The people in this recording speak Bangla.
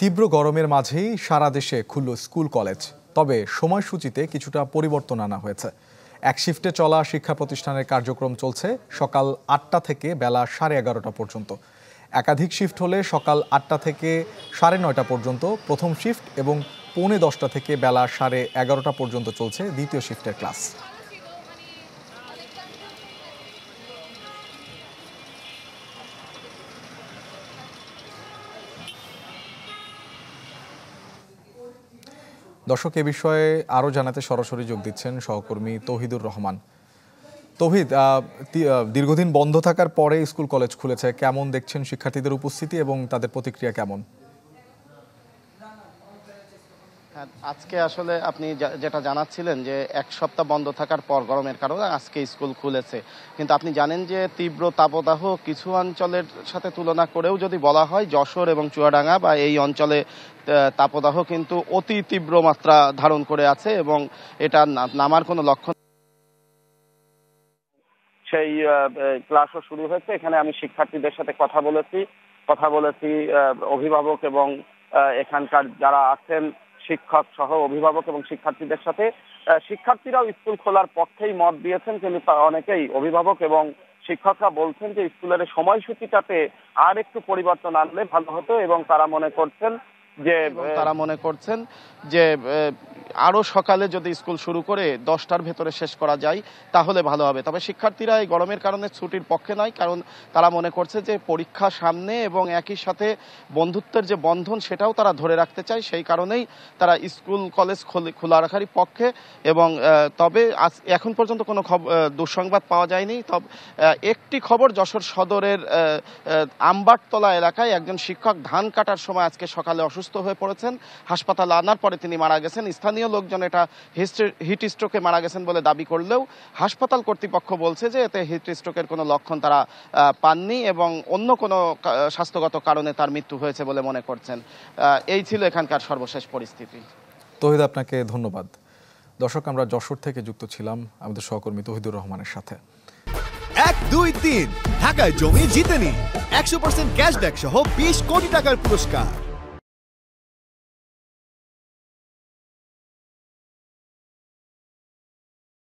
তীব্র গরমের মাঝেই সারা দেশে খুলল স্কুল কলেজ তবে সময়সূচিতে কিছুটা পরিবর্তন আনা হয়েছে এক শিফটে চলা শিক্ষা প্রতিষ্ঠানের কার্যক্রম চলছে সকাল আটটা থেকে বেলা সাড়ে এগারোটা পর্যন্ত একাধিক শিফট হলে সকাল আটটা থেকে সাড়ে নয়টা পর্যন্ত প্রথম শিফট এবং পৌনে দশটা থেকে বেলা সাড়ে এগারোটা পর্যন্ত চলছে দ্বিতীয় শিফটের ক্লাস দর্শক এ বিষয়ে আরও জানাতে সরাসরি যোগ দিচ্ছেন সহকর্মী তহিদুর রহমান তহিদ দীর্ঘদিন বন্ধ থাকার পরে স্কুল কলেজ খুলেছে কেমন দেখছেন শিক্ষার্থীদের উপস্থিতি এবং তাদের প্রতিক্রিয়া কেমন আজকে আসলে আপনি যেটা জানাচ্ছিলেন যে এক সপ্তাহ বন্ধ থাকার পর গরমের কারণে আজকে স্কুল খুলেছে কিন্তু আপনি জানেন যে তীব্র তাপদাহ কিছু অঞ্চলের সাথে তুলনা করেও যদি বলা হয় যশোর এবং চুয়াডাঙ্গা বা এই অঞ্চলে তাপদাহ কিন্তু অতি তীব্র মাত্রা ধারণ করে আছে এবং এটা নামার কোনো লক্ষণ সেই ক্লাসও শুরু হয়েছে এখানে আমি শিক্ষার্থীদের সাথে কথা বলেছি কথা বলেছি অভিভাবক এবং এখানকার যারা আছেন শিক্ষক সহ অভিভাবক এবং শিক্ষার্থীদের সাথে শিক্ষার্থীরাও স্কুল খোলার পক্ষেই মত দিয়েছেন কিন্তু অনেকেই অভিভাবক এবং শিক্ষকরা বলছেন যে স্কুলের সময়সূচিটাতে আর একটু পরিবর্তন আনলে ভালো হতো এবং তারা মনে করছেন যে তারা মনে করছেন যে আরও সকালে যদি স্কুল শুরু করে দশটার ভেতরে শেষ করা যায় তাহলে ভালো হবে তবে শিক্ষার্থীরা এই গরমের কারণে ছুটির পক্ষে নয় কারণ তারা মনে করছে যে পরীক্ষা সামনে এবং একই সাথে বন্ধুত্বের যে বন্ধন সেটাও তারা ধরে রাখতে চায় সেই কারণেই তারা স্কুল কলেজ খোলা রাখারই পক্ষে এবং তবে এখন পর্যন্ত কোনো দুঃসংবাদ পাওয়া যায়নি তবে একটি খবর যশোর সদরের আম্বাটতলা এলাকায় একজন শিক্ষক ধান কাটার সময় আজকে সকালে অসুস্থ হয়ে পড়েছেন হাসপাতালে আনার পরে তিনি মারা গেছেন স্থানীয় স্থানীয় লোকজন এটা হিট স্ট্রোকে মারা গেছেন বলে দাবি করলেও হাসপাতাল কর্তৃপক্ষ বলছে যে এতে হিট স্ট্রোকের কোনো লক্ষণ তারা পাননি এবং অন্য কোনো স্বাস্থ্যগত কারণে তার মৃত্যু হয়েছে বলে মনে করছেন এই ছিল এখানকার সর্বশেষ পরিস্থিতি তহিদ আপনাকে ধন্যবাদ দর্শক আমরা যশোর থেকে যুক্ত ছিলাম আমাদের সহকর্মী তহিদুর রহমানের সাথে এক দুই তিন ঢাকায় জমি জিতেনি একশো পার্সেন্ট ক্যাশব্যাক সহ বিশ কোটি টাকার পুরস্কার